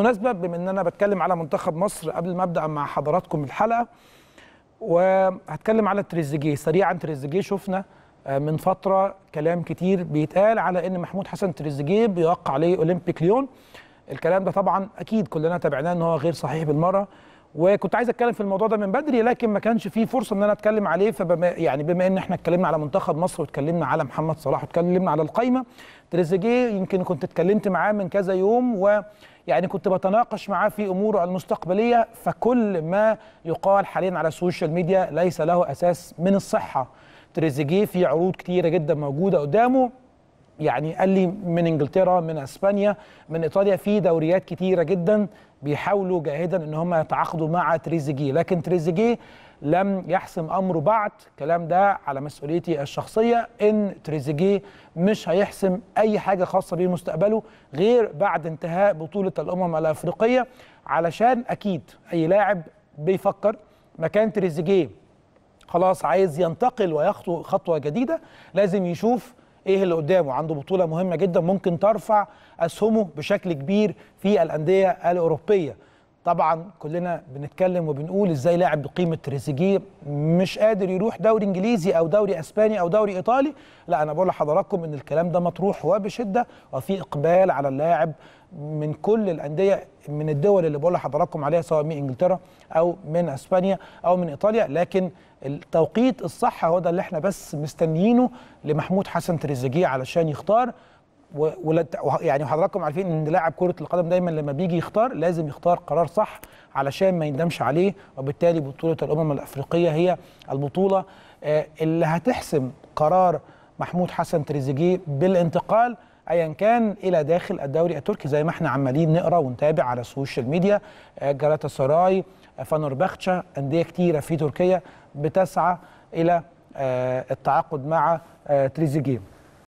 بالمناسبة بما ان انا بتكلم على منتخب مصر قبل ما ابدا مع حضراتكم الحلقه وهتكلم على تريزيجيه سريعا تريزيجيه شفنا آه، من فتره كلام كتير بيتقال على ان محمود حسن تريزيجيه بيوقع عليه اولمبيك ليون الكلام ده طبعا اكيد كلنا تابعناه ان هو غير صحيح بالمره وكنت عايز اتكلم في الموضوع ده من بدري لكن ما كانش فيه فرصه ان انا اتكلم عليه فبما يعني بما ان احنا اتكلمنا على منتخب مصر واتكلمنا على محمد صلاح واتكلمنا على القايمه تريزيجيه يمكن كنت اتكلمت معاه من كذا يوم و يعني كنت بتناقش معاه في اموره المستقبليه فكل ما يقال حاليا على السوشيال ميديا ليس له اساس من الصحه تريزيجيه في عروض كتيره جدا موجوده قدامه يعني قال لي من انجلترا من اسبانيا من ايطاليا في دوريات كتيره جدا بيحاولوا جاهدا ان هم يتعاقدوا مع تريزيجيه لكن تريزيجيه لم يحسم امره بعد الكلام ده على مسؤوليتي الشخصيه ان تريزيجيه مش هيحسم اي حاجه خاصه بيه مستقبله غير بعد انتهاء بطوله الامم الافريقيه علشان اكيد اي لاعب بيفكر مكان تريزيجيه خلاص عايز ينتقل ويخطو خطوه جديده لازم يشوف ايه اللي قدامه عنده بطوله مهمه جدا ممكن ترفع اسهمه بشكل كبير في الانديه الاوروبيه طبعا كلنا بنتكلم وبنقول ازاي لاعب بقيمه تريزيجيه مش قادر يروح دوري انجليزي او دوري اسباني او دوري ايطالي لا انا بقول لحضراتكم ان الكلام ده مطروح وبشده وفي اقبال على اللاعب من كل الانديه من الدول اللي بقول لحضراتكم عليها سواء من انجلترا او من اسبانيا او من ايطاليا لكن التوقيت الصح هو ده اللي احنا بس مستنيينه لمحمود حسن تريزيجيه علشان يختار و... يعني وحضراتكم عارفين ان لاعب كره القدم دايما لما بيجي يختار لازم يختار قرار صح علشان ما يندمش عليه وبالتالي بطوله الامم الافريقيه هي البطوله آه، اللي هتحسم قرار محمود حسن تريزيجيه بالانتقال ايا كان الى داخل الدوري التركي زي ما احنا عمالين نقرا ونتابع على السوشيال ميديا آه، جالاتا سراي آه، فانورباختشا انديه كتيره في تركيا بتسعى الى آه، التعاقد مع تريزيجيه